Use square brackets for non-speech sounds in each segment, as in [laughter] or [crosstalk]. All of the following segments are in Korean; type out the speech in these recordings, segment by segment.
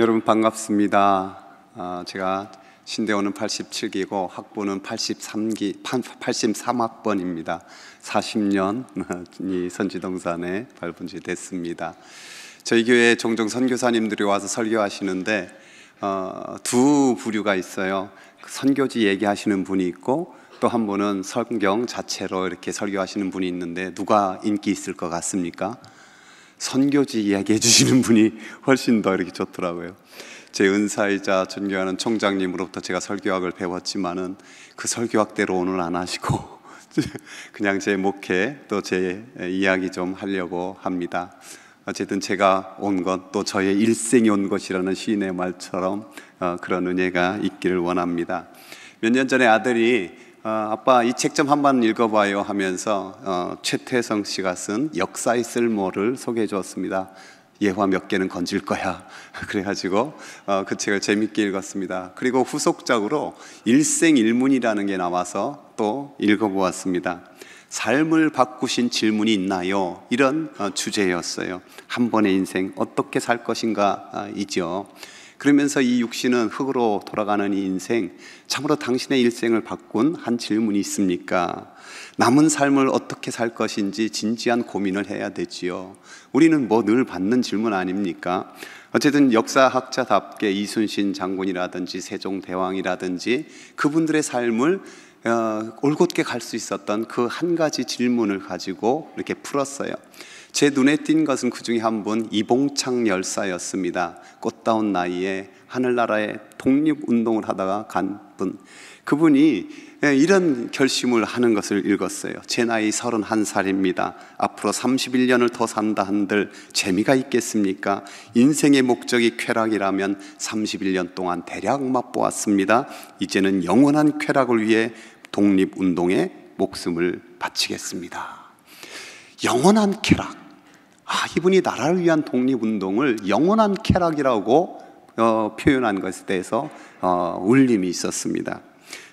여러분 반갑습니다. 아, 제가 신대원은 87기고 학부는 83기 83학번입니다. 40년이 선지동산에 발분 지 됐습니다. 저희 교회 종종 선교사님들이 와서 설교하시는데 어, 두 부류가 있어요. 그 선교지 얘기하시는 분이 있고 또 한 분은 성경 자체로 이렇게 설교하시는 분이 있는데 누가 인기 있을 것 같습니까? 선교지 이야기해 주시는 분이 훨씬 더 이렇게 좋더라고요. 제 은사이자 존경하는 총장님으로부터 제가 설교학을 배웠지만은 그 설교학대로 오늘 안 하시고 [laughs] 그냥 제 목회 또 제 이야기 좀 하려고 합니다. 어쨌든 제가 온 것 또 저의 일생이 온 것이라는 시인의 말처럼 어, 그런 은혜가 있기를 원합니다. 몇 년 전에 아들이 어, 아빠 이 책 좀 한번 읽어봐요 하면서 어, 최태성 씨가 쓴 역사의 쓸모를 소개해 주었습니다. 예화 몇 개는 건질 거야. [laughs] 그래가지고 어, 그 책을 재밌게 읽었습니다. 그리고 후속적으로 일생일문이라는 게 나와서 또 읽어보았습니다. 삶을 바꾸신 질문이 있나요? 이런 주제였어요. 한 번의 인생 어떻게 살 것인가이죠. 아, 그러면서 이 육신은 흙으로 돌아가는 이 인생, 참으로 당신의 일생을 바꾼 한 질문이 있습니까? 남은 삶을 어떻게 살 것인지 진지한 고민을 해야 되지요. 우리는 뭐 늘 받는 질문 아닙니까? 어쨌든 역사학자답게 이순신 장군이라든지 세종대왕이라든지 그분들의 삶을 어, 올곧게 갈 수 있었던 그 한 가지 질문을 가지고 이렇게 풀었어요. 제 눈에 띈 것은 그 중에 한 분 이봉창 열사였습니다. 꽃다운 나이에 하늘나라의 독립운동을 하다가 간 분. 그분이 예, 이런 결심을 하는 것을 읽었어요. 제 나이 31살입니다. 앞으로 31년을 더 산다 한들 재미가 있겠습니까? 인생의 목적이 쾌락이라면 31년 동안 대략 맛보았습니다. 이제는 영원한 쾌락을 위해 독립운동에 목숨을 바치겠습니다. 영원한 쾌락. 아, 이분이 나라를 위한 독립운동을 영원한 쾌락이라고 어, 표현한 것에 대해서 어, 울림이 있었습니다.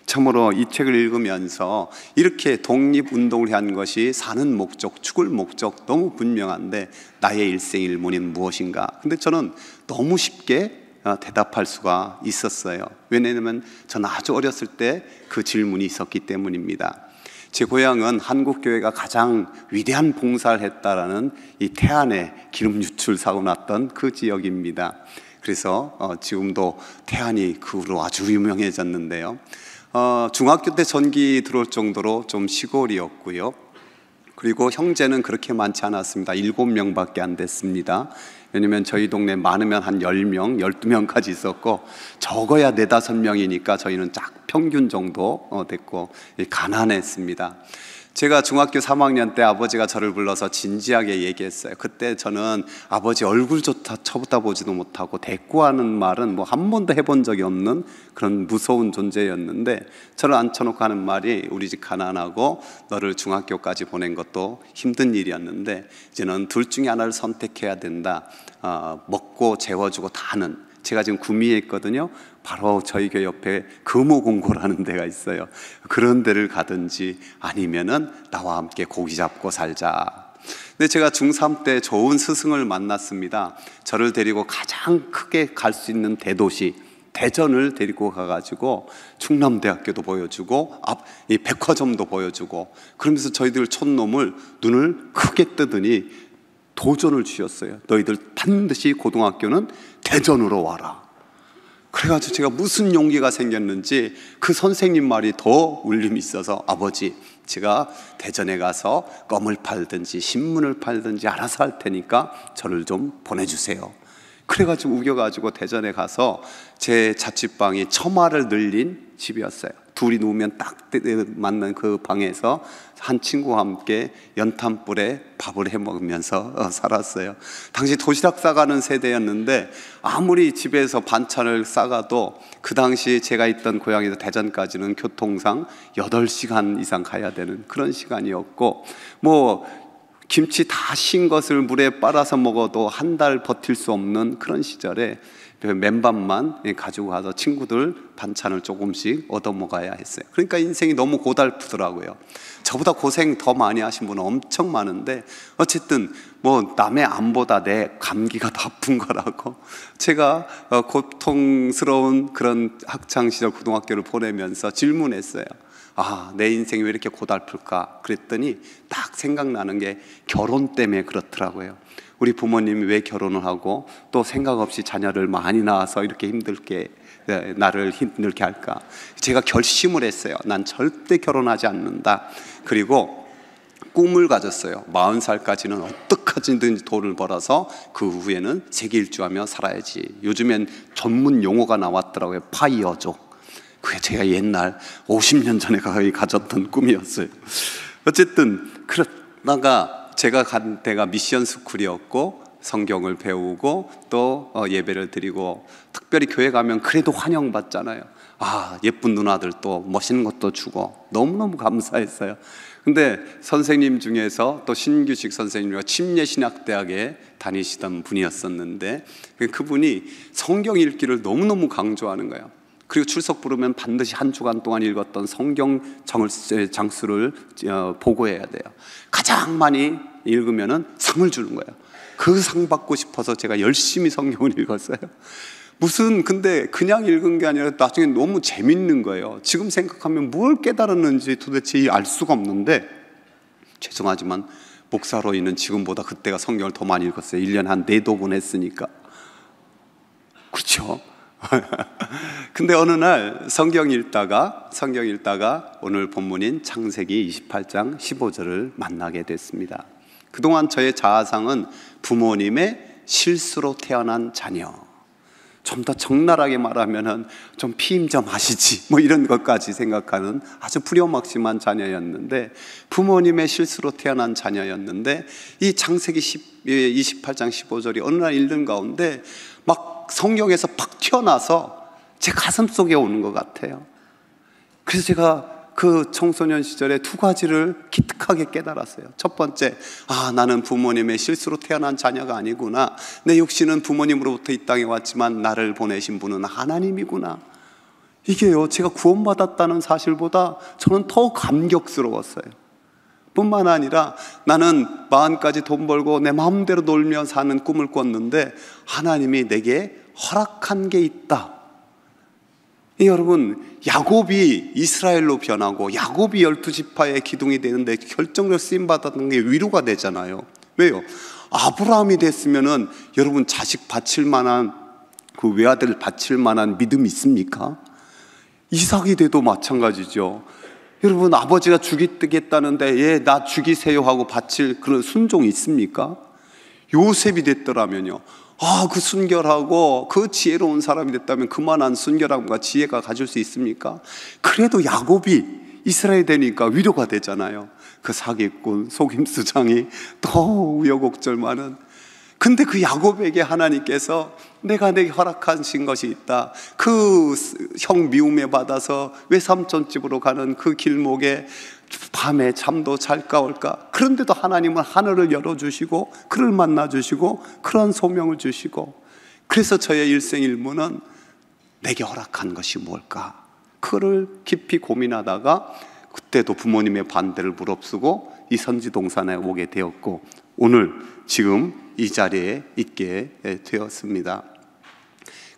참으로 이 책을 읽으면서 이렇게 독립운동을 한 것이 사는 목적, 죽을 목적 너무 분명한데 나의 일생 일문인 무엇인가? 근데 저는 너무 쉽게 어, 대답할 수가 있었어요. 왜냐하면 저는 아주 어렸을 때 그 질문이 있었기 때문입니다. 제 고향은 한국교회가 가장 위대한 봉사를 했다라는 이 태안에 기름 유출 사고 났던 그 지역입니다. 그래서 어, 지금도 태안이 그 후로 아주 유명해졌는데요. 어, 중학교 때 전기 들어올 정도로 좀 시골이었고요. 그리고 형제는 그렇게 많지 않았습니다. 일곱 명밖에 안 됐습니다. 왜냐면 저희 동네 많으면 한 10명, 12명까지 있었고 적어야 4, 5명이니까 저희는 쫙 평균 정도 어, 됐고 예, 가난했습니다. 제가 중학교 3학년 때 아버지가 저를 불러서 진지하게 얘기했어요. 그때 저는 아버지 얼굴조차 쳐다보지도 못하고 대꾸하는 말은 뭐 한 번도 해본 적이 없는 그런 무서운 존재였는데 저를 앉혀놓고 하는 말이 우리 집 가난하고 너를 중학교까지 보낸 것도 힘든 일이었는데 이제는 둘 중에 하나를 선택해야 된다. 어, 먹고 재워주고 다는 제가 지금 구미에 있거든요. 바로 저희 교회 옆에 금호공고라는 데가 있어요. 그런 데를 가든지 아니면은 나와 함께 고기 잡고 살자. 근데 제가 중3 때 좋은 스승을 만났습니다. 저를 데리고 가장 크게 갈 수 있는 대도시 대전을 데리고 가가지고 충남대학교도 보여주고 앞 이 백화점도 보여주고 그러면서 저희들 촌놈을 눈을 크게 뜨더니 도전을 주셨어요. 너희들 반드시 고등학교는 대전으로 와라. 그래가지고 제가 무슨 용기가 생겼는지 그 선생님 말이 더 울림이 있어서 아버지 제가 대전에 가서 껌을 팔든지 신문을 팔든지 알아서 할 테니까 저를 좀 보내주세요. 그래가지고 우겨가지고 대전에 가서 제 자취방이 처마를 늘린 집이었어요. 둘이 누우면 딱 맞는 그 방에서 한 친구와 함께 연탄불에 밥을 해 먹으면서 어, 살았어요. 당시 도시락 싸가는 세대였는데 아무리 집에서 반찬을 싸가도 그 당시 제가 있던 고향에서 대전까지는 교통상 8시간 이상 가야 되는 그런 시간이었고 뭐 김치 다신 것을 물에 빨아서 먹어도 한 달 버틸 수 없는 그런 시절에 그 맨밥만 가지고 가서 친구들 반찬을 조금씩 얻어 먹어야 했어요. 그러니까 인생이 너무 고달프더라고요. 저보다 고생 더 많이 하신 분 엄청 많은데 어쨌든 뭐 남의 암보다 내 감기가 더 [laughs] 아픈 거라고 제가 어, 고통스러운 그런 학창 시절 고등학교를 보내면서 질문했어요. 아, 내 인생이 왜 이렇게 고달플까? 그랬더니 딱 생각나는 게 결혼 때문에 그렇더라고요. 우리 부모님이 왜 결혼을 하고 또 생각 없이 자녀를 많이 낳아서 이렇게 힘들게 나를 힘들게 할까? 제가 결심을 했어요. 난 절대 결혼하지 않는다. 그리고 꿈을 가졌어요. 40살까지는 어떻게든지 돈을 벌어서 그 후에는 세계 일주하며 살아야지. 요즘엔 전문 용어가 나왔더라고요. 파이어족. 그게 제가 옛날 50년 전에 거의 가졌던 꿈이었어요. 어쨌든 그러다가 제가 간때가 미션 스쿨이었고 성경을 배우고 또 어, 예배를 드리고 특별히 교회 가면 그래도 환영받잖아요. 아, 예쁜 누나들 또 멋있는 것도 주고 너무너무 감사했어요. 근데 선생님 중에서 또 신규식 선생님과 침례신학대학에 다니시던 분이었었는데 그, 그분이 성경 읽기를 너무너무 강조하는 거예요. 그리고 출석 부르면 반드시 한 주간 동안 읽었던 성경 장수를 어, 보고해야 돼요. 가장 많이 읽으면은 상을 주는 거예요. 그 상 받고 싶어서 제가 열심히 성경을 [laughs] 읽었어요. 무슨 근데 그냥 읽은 게 아니라 나중에 너무 재밌는 거예요. 지금 생각하면 뭘 깨달았는지 도대체 알 수가 없는데 죄송하지만 목사로 있는 지금보다 그때가 성경을 더 많이 읽었어요. 1년한 4도군 했으니까. 그렇죠? [laughs] 근데 어느 날 성경 읽다가 성경 읽다가 오늘 본문인 창세기 28장 15절을 만나게 됐습니다. 그동안 저의 자아상은 부모님의 실수로 태어난 자녀 좀더 적나라하게 말하면은 좀 피임 좀 하시지 뭐 이런 것까지 생각하는 아주 불효막심한 자녀였는데 부모님의 실수로 태어난 자녀였는데 이 장세기 10, 28장 15절이 어느 날 읽는 가운데 막 성경에서 팍 튀어나서 제 가슴 속에 오는 것 같아요. 그래서 제가 그 청소년 시절에 두 가지를 기특하게 깨달았어요. 첫 번째, 아, 나는 부모님의 실수로 태어난 자녀가 아니구나. 내 육신은 부모님으로부터 이 땅에 왔지만 나를 보내신 분은 하나님이구나. 이게요, 제가 구원받았다는 사실보다 저는 더 감격스러웠어요. 뿐만 아니라 나는 마음까지 돈 벌고 내 마음대로 놀며 사는 꿈을 꿨는데 하나님이 내게 허락한 게 있다. 예, 여러분 야곱이 이스라엘로 변하고 야곱이 열두 지파의 기둥이 되는데 결정적 쓰임 받았던 게 위로가 되잖아요. 왜요? 아브라함이 됐으면은 여러분 자식 바칠 만한 그 외아들 바칠 만한 믿음 있습니까? 이삭이 돼도 마찬가지죠. 여러분 아버지가 죽이겠다는데 예나 죽이세요 하고 바칠 그런 순종 있습니까? 요셉이 됐더라면요. 아, 그 순결하고 그 지혜로운 사람이 됐다면 그만한 순결함과 지혜가 가질 수 있습니까? 그래도 야곱이 이스라엘 되니까 위로가 되잖아요. 그 사기꾼, 속임수장이 더 우여곡절 많은 근데 그 야곱에게 하나님께서 내가 내게 허락하신 것이 있다. 그 형 미움에 받아서 외삼촌 집으로 가는 그 길목에 밤에 잠도 잘까 올까. 그런데도 하나님은 하늘을 열어주시고 그를 만나주시고 그런 소명을 주시고 그래서 저의 일생 일무는 내게 허락한 것이 뭘까? 그를 깊이 고민하다가 그때도 부모님의 반대를 무릅쓰고 이 선지 동산에 오게 되었고 오늘 지금 이 자리에 있게 예, 되었습니다.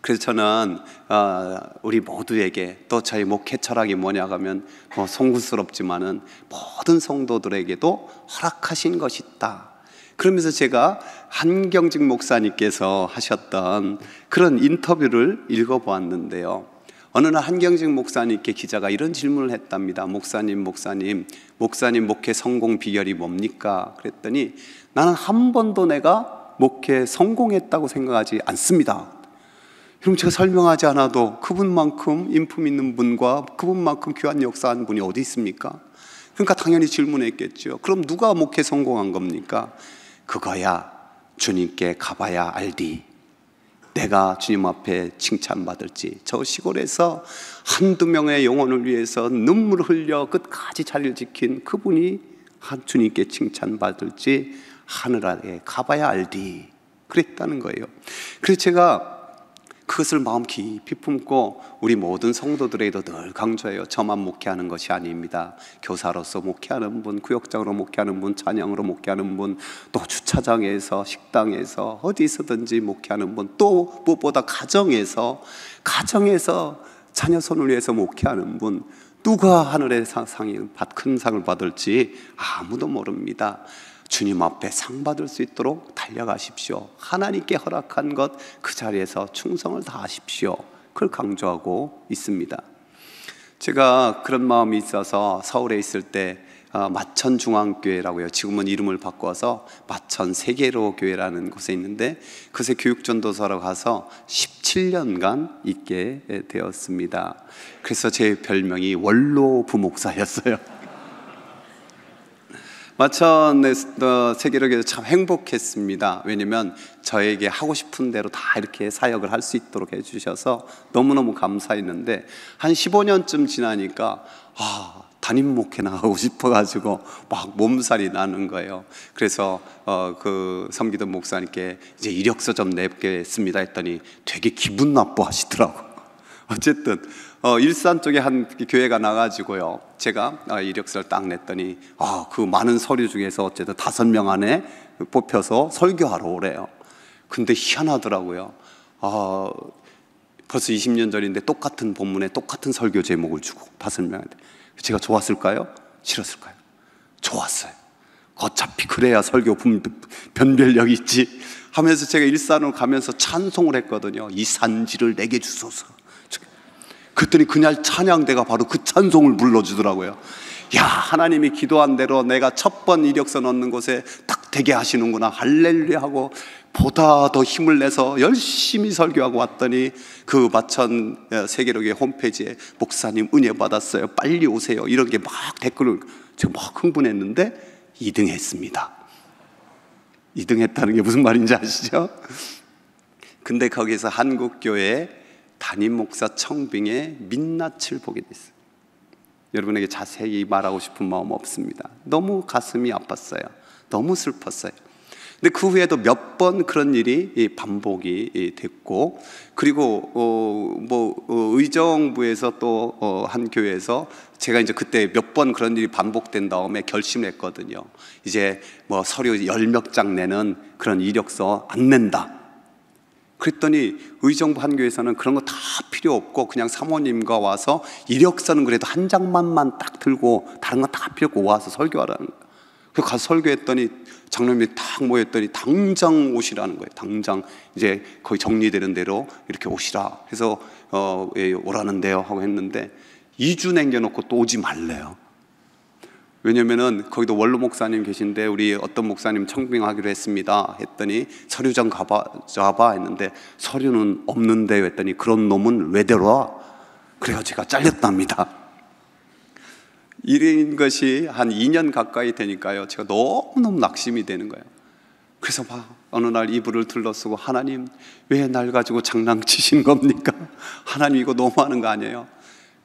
그래서 저는 아, 우리 모두에게 또 저희 목회 철학이 뭐냐 하면 뭐 송구스럽지만은 모든 성도들에게도 허락하신 것이 있다. 그러면서 제가 한경직 목사님께서 하셨던 그런 인터뷰를 읽어보았는데요. 어느 날 한경직 목사님께 기자가 이런 질문을 했답니다. 목사님, 목사님, 목사님 목회 성공 비결이 뭡니까? 그랬더니 나는 한 번도 내가 목회 성공했다고 생각하지 않습니다. 그럼 제가 설명하지 않아도 그분만큼 인품 있는 분과 그분만큼 귀한 역사한 분이 어디 있습니까? 그러니까 당연히 질문했겠죠. 그럼 누가 목회 성공한 겁니까? 그거야 주님께 가봐야 알디. 내가 주님 앞에 칭찬받을지 저 시골에서 한두 명의 영혼을 위해서 눈물 흘려 끝까지 자리를 지킨 그분이 한 주님께 칭찬받을지 하늘 아래 가봐야 알디 그랬다는 거예요. 그래서 제가 그것을 마음 깊이 품고 우리 모든 성도들에게도 늘 강조해요. 저만 목회하는 것이 아닙니다. 교사로서 목회하는 분, 구역장으로 목회하는 분, 찬양으로 목회하는 분, 또 주차장에서 식당에서 어디서든지 목회하는 분, 또 무엇보다 가정에서 가정에서 자녀 손을 위해서 목회하는 분, 누가 하늘의 상이 큰 상을 받을지 아무도 모릅니다. 주님 앞에 상 받을 수 있도록 달려가십시오. 하나님께 허락한 것 그 자리에서 충성을 다하십시오. 그걸 강조하고 있습니다. 제가 그런 마음이 있어서 서울에 있을 때 어, 마천 중앙교회라고요. 지금은 이름을 바꿔서 마천 세계로 교회라는 곳에 있는데 그새 교육전도사로 가서 17년간 있게 되었습니다. 그래서 제 별명이 원로 부목사였어요. 마천의 어, 세계를 해서 참 행복했습니다. 왜냐면 저에게 하고 싶은 대로 다 이렇게 사역을 할 수 있도록 해주셔서 너무너무 감사했는데 한 15년쯤 지나니까 아, 담임 목회나 하고 [laughs] 싶어가지고 막 몸살이 나는 거예요. 그래서 어, 그 섬기던 목사님께 이제 이력서 좀 내겠습니다 했더니 되게 기분 나빠하시더라고. [laughs] 어쨌든 어, 일산 쪽에 한 교회가 나가지고요. 제가 어, 이력서를 딱 냈더니 아, 그 많은 서류 중에서 어쨌든 다섯 명 안에 뽑혀서 설교하러 오래요. 근데 희한하더라고요. 아, 벌써 20년 전인데 똑같은 본문에 똑같은 설교 제목을 주고 다섯 명한테 제가 좋았을까요? 싫었을까요? 좋았어요. 어차피 그래야 설교 변별력 있지 하면서 제가 일산으로 가면서 찬송을 했거든요. 이 산지를 내게 주소서. 그랬더니 그날 찬양대가 바로 그 찬송을 불러주더라고요. 야, 하나님이 기도한 대로 내가 첫 번 이력서 넣는 곳에 딱 되게 하시는구나. 할렐루야 하고 보다 더 힘을 내서 열심히 설교하고 왔더니 그 마천 예, 세계록의 홈페이지에 목사님 은혜 받았어요. 빨리 오세요. 이런 게 막 댓글을 제가 막 흥분했는데 2등 했습니다. 2등 했다는 게 무슨 말인지 아시죠? 근데 거기서 한국교회 담임 목사 청빙의 민낯을 보게 됐어요. 여러분에게 자세히 말하고 싶은 마음 없습니다. 너무 가슴이 아팠어요. 너무 슬펐어요. 근데 그 후에도 몇 번 그런 일이 반복이 됐고, 그리고 어, 뭐 어, 의정부에서 또한 어, 교회에서 제가 이제 그때 몇 번 그런 일이 반복된 다음에 결심했거든요. 이제 뭐 서류 열 몇 장 내는 그런 이력서 안 낸다. 그랬더니 의정부 한교에서는 그런 거 다 필요 없고 그냥 사모님과 와서 이력서는 그래도 한 장만만 딱 들고 다른 건다 필요 없고 와서 설교하라는 거예그 가서 설교했더니 장로님이 딱 모였더니 당장 오시라는 거예요. 당장 이제 거의 정리되는 대로 이렇게 오시라 해서 어, 예, 오라는데요 하고 했는데 2주 남겨놓고 또 오지 말래요. 왜냐면은 거기도 원로 목사님 계신데 우리 어떤 목사님 청빙하기로 했습니다. 했더니 서류 장 가봐, 가봐 했는데 서류는 없는데 했더니 그런 놈은 왜들어와 그래가 제가 잘렸답니다. 이인 것이 한 2년 가까이 되니까요. 제가 너무너무 낙심이 되는 거예요. 그래서 막 어느 날 이불을 둘러쓰고 하나님 왜 날 가지고 장난치신 겁니까? 하나님 이거 너무하는 거 아니에요?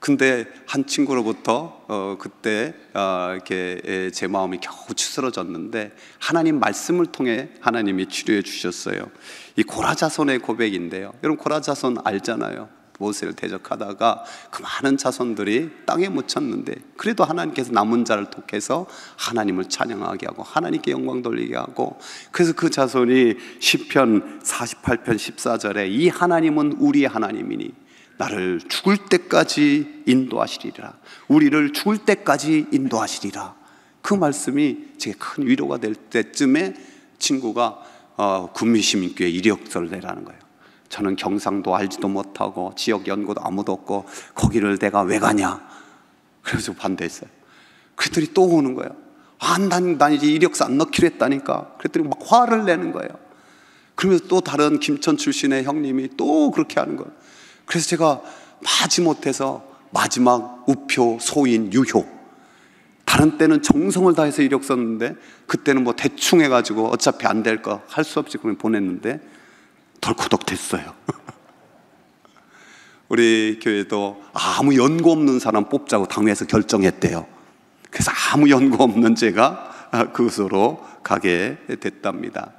근데 한 친구로부터 어, 그때 어, 이렇게 예, 제 마음이 겨우 추스러졌는데 하나님 말씀을 통해 하나님이 치료해 주셨어요. 이 고라자손의 고백인데요. 여러분 고라자손 알잖아요. 모세를 대적하다가 그 많은 자손들이 땅에 묻혔는데 그래도 하나님께서 남은 자를 독해서 하나님을 찬양하게 하고 하나님께 영광 돌리게 하고 그래서 그 자손이 시편 48편 14절에 이 하나님은 우리의 하나님이니 나를 죽을 때까지 인도하시리라. 우리를 죽을 때까지 인도하시리라. 그 말씀이 제 큰 위로가 될 때쯤에 친구가 어, 국민시민교회 이력서를 내라는 거예요. 저는 경상도 알지도 못하고 지역 연구도 아무도 없고 거기를 내가 왜 가냐? 그래서 반대했어요. 그랬더니 또 오는 거예요. 아, 난, 난 이제 이력서 안 넣기로 했다니까. 그랬더니 막 화를 내는 거예요. 그러면서 또 다른 김천 출신의 형님이 또 그렇게 하는 거예요. 그래서 제가 마지못해서 마지막 우표, 소인, 유효. 다른 때는 정성을 다해서 이력 썼는데 그때는 뭐 대충 해가지고 어차피 안 될 거 할 수 없이 그냥 보냈는데 덜커덕 됐어요. [laughs] 우리 교회도 아무 연고 없는 사람 뽑자고 당회에서 결정했대요. 그래서 아무 연고 없는 제가 [laughs] 그곳으로 가게 됐답니다.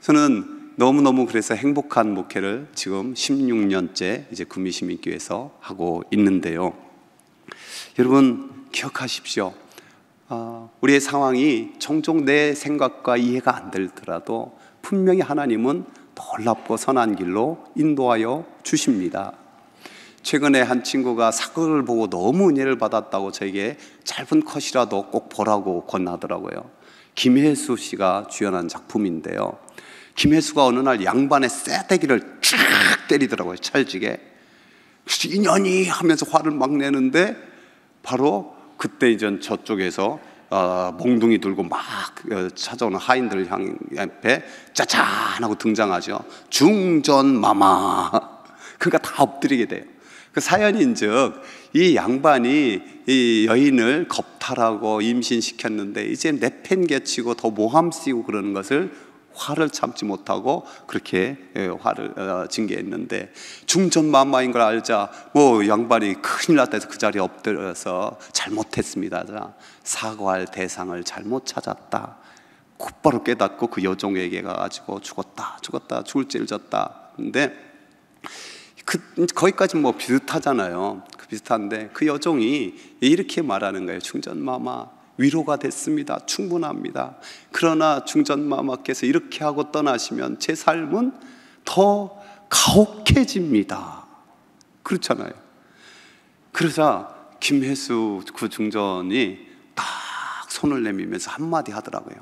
저는 너무너무 그래서 행복한 목회를 지금 16년째 이제 구미시민교회에서 하고 있는데요. 여러분 기억하십시오. 아, 우리의 상황이 종종 내 생각과 이해가 안 되더라도 분명히 하나님은 놀랍고 선한 길로 인도하여 주십니다. 최근에 한 친구가 사극을 보고 너무 은혜를 받았다고 저에게 짧은 컷이라도 꼭 보라고 권하더라고요. 김혜수 씨가 주연한 작품인데요. 김혜수가 어느 날 양반의 쇠대기를 쫙 때리더라고요. 찰지게. 그래서 인연이 하면서 화를 막 내는데 바로 그때 이전 저쪽에서 어, 몽둥이 들고 막 어, 찾아오는 하인들 향앞 짜잔 하고 등장하죠. 중전마마. [laughs] 그러니까 다 엎드리게 돼요. 그 사연인즉 이 양반이 이 여인을 겁탈하고 임신시켰는데 이제 내팽개치고 더 모함 쓰고 그러는 것을 화를 참지 못하고 그렇게 예, 화를 어, 징계했는데 중전만마인 걸 알자 뭐 양반이 큰일 났다 해서 그 자리에 엎드려서 잘못했습니다. 사과할 대상을 잘못 찾았다. 곧바로 깨닫고 그 여종에게 가가지고 죽었다, 죽었다, 죽을 죄를 졌다. 근데 그, 거기까지 뭐 비슷하잖아요. 그 비슷한데 그 여종이 이렇게 말하는 거예요. 충전마마, 위로가 됐습니다. 충분합니다. 그러나 중전마마께서 이렇게 하고 떠나시면 제 삶은 더 가혹해집니다. 그렇잖아요. 그러자 김혜수 그 중전이 딱 손을 내밀면서 한마디 하더라고요.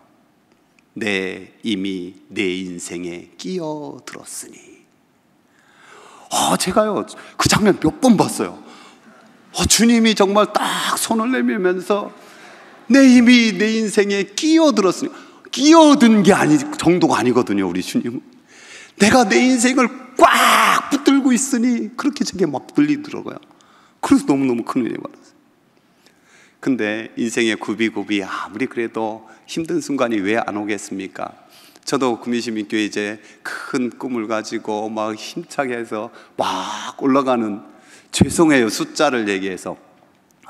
내 이미 내 인생에 끼어들었으니. 아, 제가요, 그 장면 몇 번 봤어요. 아, 주님이 정말 딱 손을 내밀면서 내 힘이 내 인생에 끼어들었으니 끼어든 게 아니 정도가 아니거든요, 우리 주님은. 내가 내 인생을 꽉 붙들고 있으니 그렇게 저게막 불리더라고요. 그래서 너무너무 큰 은혜 받았어요. 근데 인생의 굽이굽이 아무리 그래도 힘든 순간이 왜 안 오겠습니까? 저도 구미시민교회 이제 큰 꿈을 가지고 막 힘차게 해서 막 올라가는 죄송해요 숫자를 얘기해서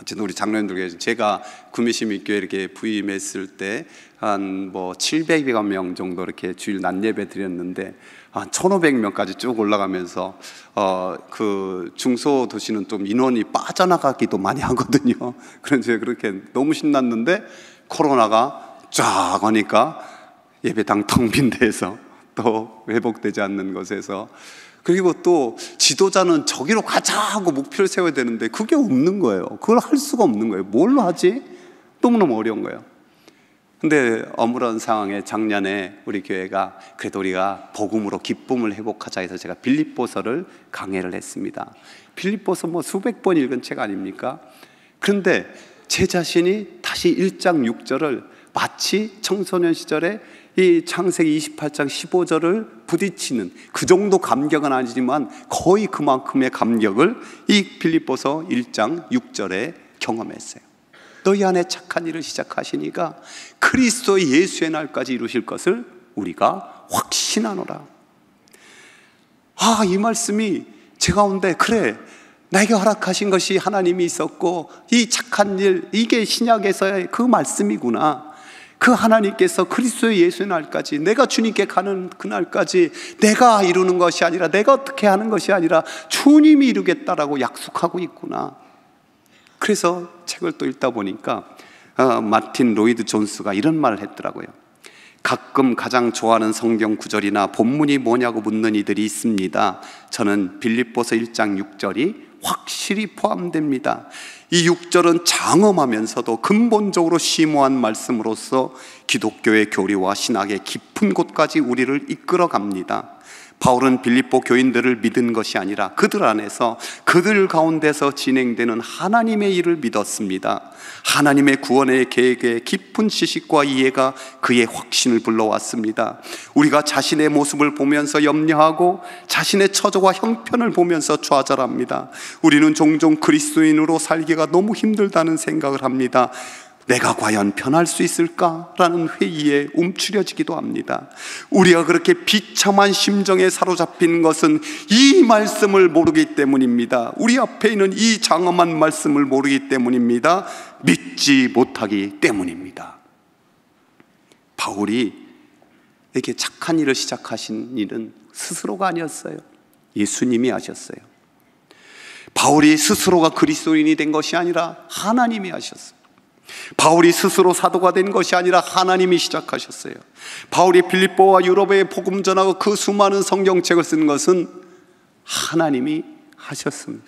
어쨌든 우리 장로님들 제가 구미시민교회 이렇게 부임했을 때 한 뭐 700여 명 정도 이렇게 주일 낮 예배 드렸는데 한 1,500명까지 쭉 올라가면서 어 그 중소 도시는 좀 인원이 빠져나가기도 많이 하거든요. [laughs] 그런데 그렇게 너무 신났는데 코로나가 쫙오니까 예배당 텅 빈 데에서 또 회복되지 않는 것에서 그리고 또 지도자는 저기로 가자 하고 목표를 세워야 되는데 그게 없는 거예요. 그걸 할 수가 없는 거예요. 뭘로 하지? 너무너무 어려운 거예요. 근데 어무런 상황에 작년에 우리 교회가 그래도 우리가 복음으로 기쁨을 회복하자 해서 제가 빌립보서를 강해를 했습니다. 빌립보서 뭐 수백 번 읽은 책 아닙니까? 그런데 제 자신이 다시 1장 6절을 마치 청소년 시절에 이 창세기 28장 15절을 부딪히는 그 정도 감격은 아니지만 거의 그만큼의 감격을 이 빌립보서 1장 6절에 경험했어요. 너희 안에 착한 일을 시작하시니까 그리스도 예수의 날까지 이루실 것을 우리가 확신하노라. 아, 이 말씀이 제 가운데 그래. 나게 허락하신 것이 하나님이 있었고 이 착한 일 이게 신약에서의 그 말씀이구나. 그 하나님께서 그리스도 예수의 날까지 내가 주님께 가는 그날까지 내가 이루는 것이 아니라 내가 어떻게 하는 것이 아니라 주님이 이루겠다라고 약속하고 있구나. 그래서 책을 또 읽다 보니까 어, 마틴 로이드 존스가 이런 말을 했더라고요. 가끔 가장 좋아하는 성경 구절이나 본문이 뭐냐고 묻는 이들이 있습니다. 저는 빌립보서 1장 6절이 확실히 포함됩니다. 이 6절은 장엄하면서도 근본적으로 심오한 말씀으로서 기독교의 교리와 신학의 깊은 곳까지 우리를 이끌어 갑니다. 바울은 빌립보 교인들을 믿은 것이 아니라 그들 안에서 그들 가운데서 진행되는 하나님의 일을 믿었습니다. 하나님의 구원의 계획에 깊은 지식과 이해가 그의 확신을 불러왔습니다. 우리가 자신의 모습을 보면서 염려하고 자신의 처조와 형편을 보면서 좌절합니다. 우리는 종종 그리스도인으로 살기가 너무 힘들다는 생각을 합니다. 내가 과연 변할 수 있을까라는 회의에 움츠려지기도 합니다. 우리가 그렇게 비참한 심정에 사로잡힌 것은 이 말씀을 모르기 때문입니다. 우리 앞에 있는 이 장엄한 말씀을 모르기 때문입니다. 믿지 못하기 때문입니다. 바울이 이렇게 착한 일을 시작하신 일은 스스로가 아니었어요. 예수님이 하셨어요. 바울이 스스로가 그리스도인이 된 것이 아니라 하나님이 하셨어요. 바울이 스스로 사도가 된 것이 아니라 하나님이 시작하셨어요. 바울이 빌립보와 유럽에 복음 전하고 그 수많은 성경책을 쓴 것은 하나님이 하셨습니다.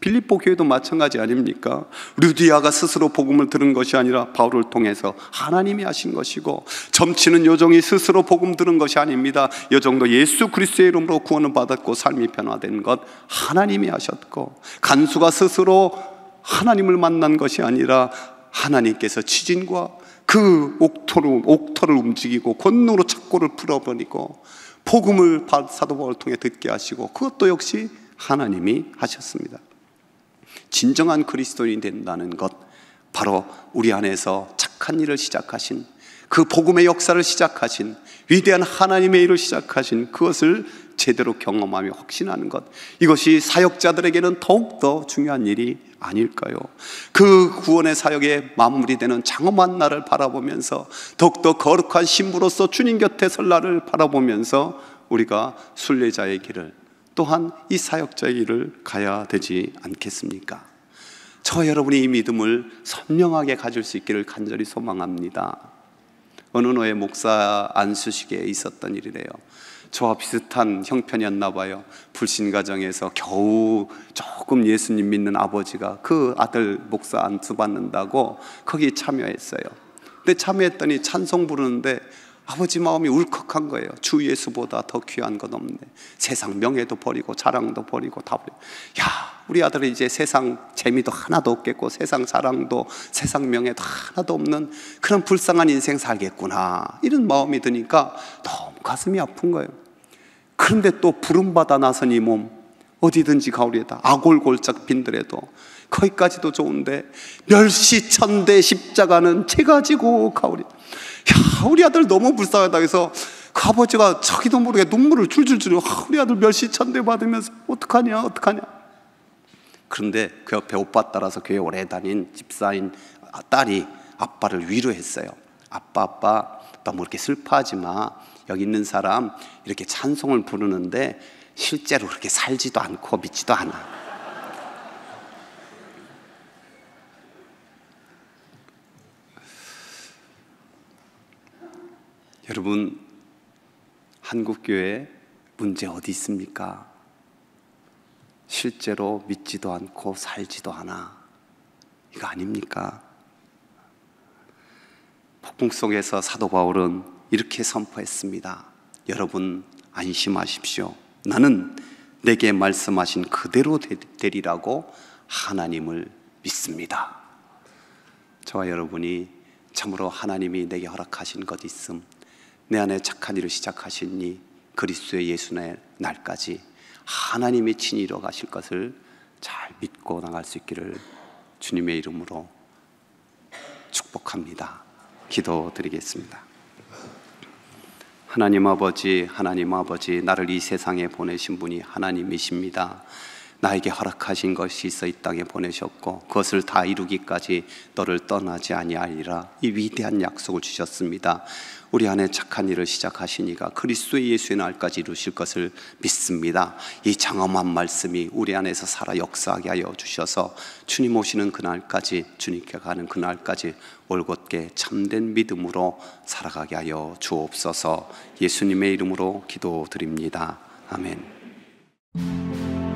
빌립보 교회도 마찬가지 아닙니까? 루디아가 스스로 복음을 들은 것이 아니라 바울을 통해서 하나님이 하신 것이고 점치는 요정이 스스로 복음 들은 것이 아닙니다. 요정도 예수 그리스도의 이름으로 구원을 받았고 삶이 변화된 것 하나님이 하셨고 간수가 스스로 하나님을 만난 것이 아니라 하나님께서 지진과 그 옥토를, 옥토를 움직이고 권능으로 착고를 풀어버리고 복음을 사도바울 통해 듣게 하시고 그것도 역시 하나님이 하셨습니다. 진정한 그리스도인이 된다는 것 바로 우리 안에서 착한 일을 시작하신 그 복음의 역사를 시작하신 위대한 하나님의 일을 시작하신 그것을 제대로 경험하며 확신하는 것. 이것이 사역자들에게는 더욱더 중요한 일이 아닐까요? 그 구원의 사역에 마무리되는 장엄한 날을 바라보면서 더욱더 거룩한 신부로서 주님 곁에 설 날을 바라보면서 우리가 순례자의 길을 또한 이 사역자의 길을 가야 되지 않겠습니까? 저 여러분이 이 믿음을 선명하게 가질 수 있기를 간절히 소망합니다. 어느 노예 목사 안수식에 있었던 일이래요. 저와 비슷한 형편이었나 봐요. 불신 가정에서 겨우 조금 예수님 믿는 아버지가 그 아들 목사 안수 받는다고 거기 참여했어요. 근데 참여했더니 찬송 부르는데 아버지 마음이 울컥한 거예요. 주 예수보다 더 귀한 건 없네. 세상 명예도 버리고 자랑도 버리고 다 버려. 야, 우리 아들은 이제 세상 재미도 하나도 없겠고 세상 자랑도 세상 명예도 하나도 없는 그런 불쌍한 인생 살겠구나. 이런 마음이 드니까 너무 가슴이 아픈 거예요. 그런데 또 부름 받아 나선 이몸 어디든지 가오리에다 아골골짝 빈들에도 거기까지도 좋은데 멸시 천대 십자가는 채 가지고 가오리. 야, 우리 아들 너무 불쌍하다 해서 그 아버지가 자기도 모르게 눈물을 줄줄줄, 아, 우리 아들 몇시 천대 받으면서 어떡하냐, 어떡하냐. 그런데 그 옆에 오빠 따라서 교회 오래 다닌 집사인 딸이 아빠를 위로했어요. 아빠, 아빠, 너무 뭐 이렇게 슬퍼하지 마. 여기 있는 사람 이렇게 찬송을 부르는데 실제로 그렇게 살지도 않고 믿지도 않아. 여러분 한국 교회 문제 어디 있습니까? 실제로 믿지도 않고 살지도 않아. 이거 아닙니까? 폭풍 속에서 사도 바울은 이렇게 선포했습니다. 여러분 안심하십시오. 나는 내게 말씀하신 그대로 되리라고 하나님을 믿습니다. 저와 여러분이 참으로 하나님이 내게 허락하신 것 있음 내 안에 착한 일을 시작하시니 그리스도의 예수의 날까지 하나님이 친히 이뤄가실 것을 잘 믿고 나갈 수 있기를 주님의 이름으로 축복합니다. 기도드리겠습니다. 하나님 아버지, 하나님 아버지, 나를 이 세상에 보내신 분이 하나님이십니다. 나에게 허락하신 것이 있어 이 땅에 보내셨고 그것을 다 이루기까지 너를 떠나지 아니하리라 이 위대한 약속을 주셨습니다. 우리 안에 착한 일을 시작하시니가 그리스도의 예수의 날까지 이루실 것을 믿습니다. 이 장엄한 말씀이 우리 안에서 살아 역사하게 하여 주셔서 주님 오시는 그날까지 주님께 가는 그날까지 올곧게 참된 믿음으로 살아가게 하여 주옵소서. 예수님의 이름으로 기도드립니다. 아멘.